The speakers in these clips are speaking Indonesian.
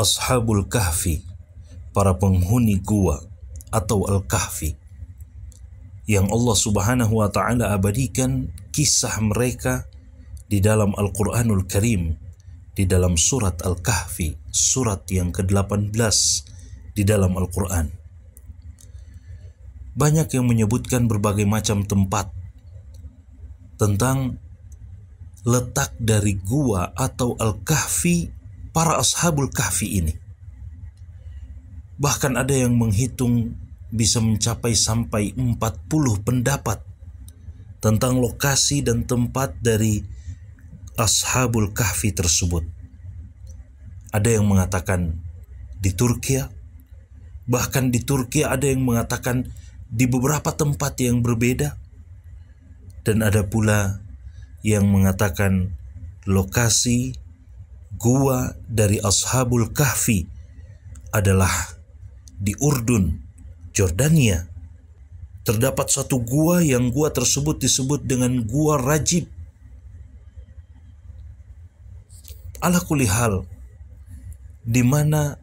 Ashabul Kahfi, para penghuni gua atau Al-Kahfi. Yang Allah Subhanahu wa taala abadikan kisah mereka di dalam Al-Qur'anul Karim, di dalam surat Al-Kahfi, surat yang ke-18 di dalam Al-Qur'an. Banyak yang menyebutkan berbagai macam tempat tentang letak dari gua atau Al-Kahfi para ashabul kahfi ini. Bahkan ada yang menghitung bisa mencapai sampai 40 pendapat tentang lokasi dan tempat dari ashabul kahfi tersebut. Ada yang mengatakan di Turki, bahkan di Turki ada yang mengatakan di beberapa tempat yang berbeda dan ada pula yang mengatakan lokasi gua dari Ashabul Kahfi adalah di Urdun, Jordania. Terdapat satu gua yang gua tersebut disebut dengan Gua Rajib. Ala kulihal, di mana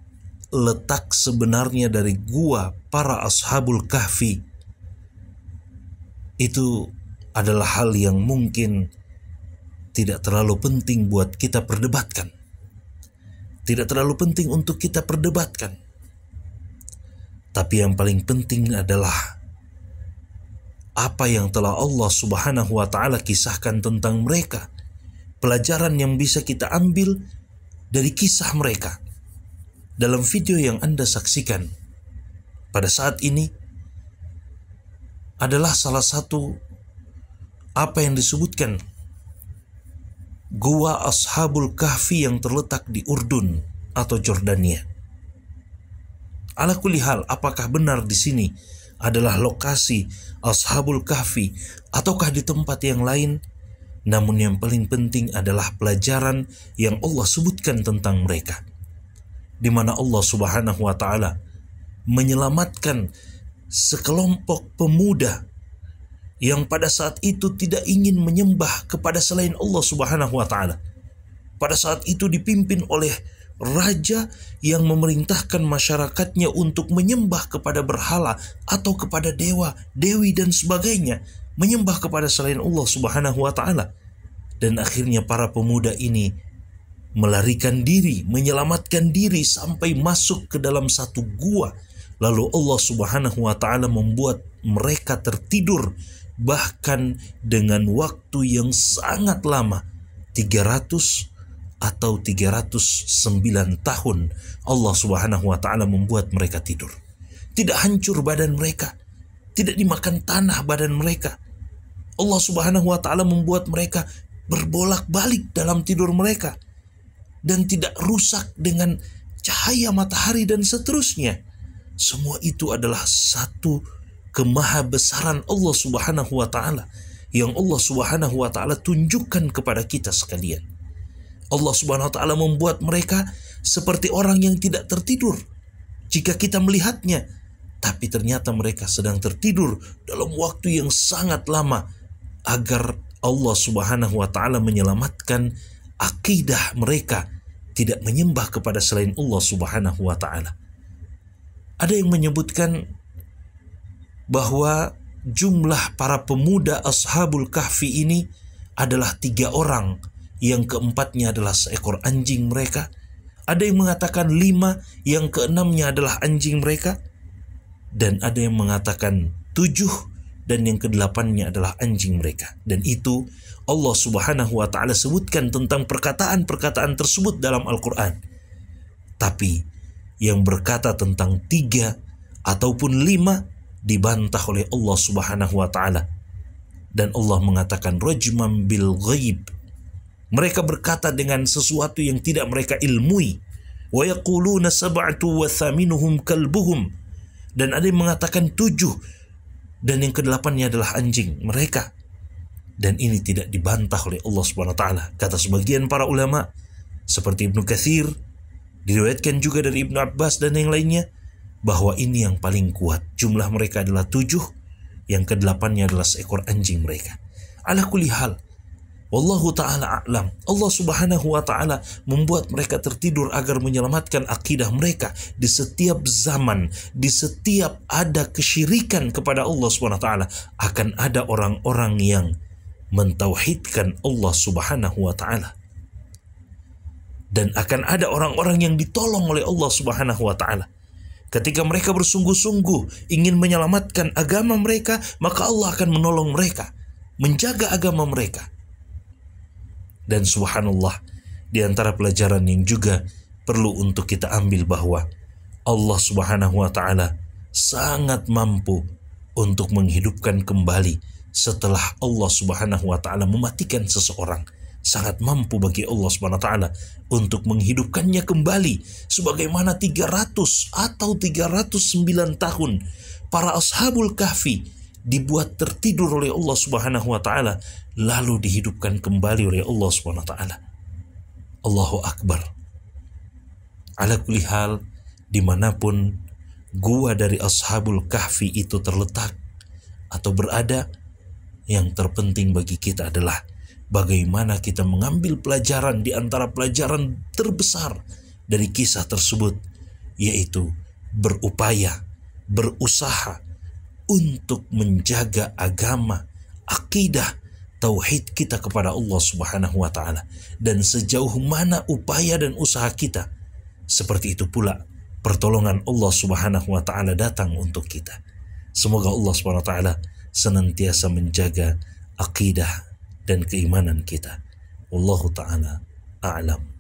letak sebenarnya dari gua para ashabul kahfi itu adalah hal yang mungkin tidak terlalu penting buat kita perdebatkan tidak terlalu penting untuk kita perdebatkan. Tapi yang paling penting adalah apa yang telah Allah Subhanahu wa taala kisahkan tentang mereka. Pelajaran yang bisa kita ambil dari kisah mereka. Dalam video yang Anda saksikan pada saat ini adalah salah satu apa yang disebutkan gua Ashabul Kahfi yang terletak di Urdun atau Jordania. Ala kulihal, apakah benar di sini adalah lokasi Ashabul Kahfi ataukah di tempat yang lain? Namun yang paling penting adalah pelajaran yang Allah sebutkan tentang mereka. Di mana Allah Subhanahu wa taala menyelamatkan sekelompok pemuda yang pada saat itu tidak ingin menyembah kepada selain Allah Subhanahu wa taala. Pada saat itu dipimpin oleh raja yang memerintahkan masyarakatnya untuk menyembah kepada berhala atau kepada dewa, dewi dan sebagainya, menyembah kepada selain Allah Subhanahu wa taala. Dan akhirnya para pemuda ini melarikan diri, menyelamatkan diri sampai masuk ke dalam satu gua. Lalu Allah Subhanahu wa taala membuat mereka tertidur bahkan dengan waktu yang sangat lama 300 atau 309 tahun Allah Subhanahu wa taala membuat mereka tidur. Tidak hancur badan mereka, tidak dimakan tanah badan mereka. Allah Subhanahu wa taala membuat mereka berbolak-balik dalam tidur mereka dan tidak rusak dengan cahaya matahari dan seterusnya. Semua itu adalah satu kemahabesaran Allah Subhanahu wa taala yang Allah Subhanahu wa taala tunjukkan kepada kita sekalian. Allah Subhanahu wa taala membuat mereka seperti orang yang tidak tertidur jika kita melihatnya, tapi ternyata mereka sedang tertidur dalam waktu yang sangat lama agar Allah Subhanahu wa taala menyelamatkan akidah mereka tidak menyembah kepada selain Allah Subhanahu wa taala. Ada yang menyebutkan bahwa jumlah para pemuda Ashabul Kahfi ini adalah tiga orang, yang keempatnya adalah seekor anjing mereka. Ada yang mengatakan lima, yang keenamnya adalah anjing mereka. Dan ada yang mengatakan tujuh, dan yang kedelapannya adalah anjing mereka. Dan itu Allah subhanahu wa ta'ala sebutkan tentang perkataan-perkataan tersebut dalam Al-Quran. Tapi yang berkata tentang tiga ataupun lima dibantah oleh Allah Subhanahu wa taala. Dan Allah mengatakan rajman bil ghaib. Mereka berkata dengan sesuatu yang tidak mereka ilmui. Wa yaquluna sab'atu wa thaminuhum kalbuhum. Dan ada yang mengatakan tujuh dan yang kedelapannya adalah anjing mereka. Dan ini tidak dibantah oleh Allah Subhanahu wa taala. Kata sebagian para ulama seperti Ibnu Katsir, diriwayatkan juga dari Ibnu Abbas dan yang lainnya bahwa ini yang paling kuat. Jumlah mereka adalah tujuh, yang kedelapannya adalah seekor anjing mereka. Ala kulli hal, Wallahu ta'ala a'lam. Allah subhanahu wa ta'ala membuat mereka tertidur agar menyelamatkan akidah mereka di setiap zaman, di setiap ada kesyirikan kepada Allah subhanahu wa ta'ala. Akan ada orang-orang yang mentauhidkan Allah subhanahu wa ta'ala. Dan akan ada orang-orang yang ditolong oleh Allah subhanahu wa ta'ala. Ketika mereka bersungguh-sungguh ingin menyelamatkan agama mereka, maka Allah akan menolong mereka, menjaga agama mereka. Dan subhanallah, di antara pelajaran yang juga perlu untuk kita ambil bahwa Allah Subhanahu wa taala sangat mampu untuk menghidupkan kembali setelah Allah Subhanahu wa taala mematikan seseorang sangat mampu bagi Allah Subhanahu taala untuk menghidupkannya kembali sebagaimana 300 atau 309 tahun para ashabul kahfi dibuat tertidur oleh Allah Subhanahu wa taala lalu dihidupkan kembali oleh Allah Subhanahu wa taala. Allahu akbar. Ala kulli hal dimanapun gua dari ashabul kahfi itu terletak atau berada yang terpenting bagi kita adalah bagaimana kita mengambil pelajaran di antara pelajaran terbesar dari kisah tersebut, yaitu berupaya, berusaha untuk menjaga agama, akidah, tauhid kita kepada Allah Subhanahu wa taala dan sejauh mana upaya dan usaha kita seperti itu pula pertolongan Allah Subhanahu wa taala datang untuk kita. Semoga Allah Subhanahu wa taala senantiasa menjaga akidah dan keimanan kita. Wallahu ta'ala a'lam.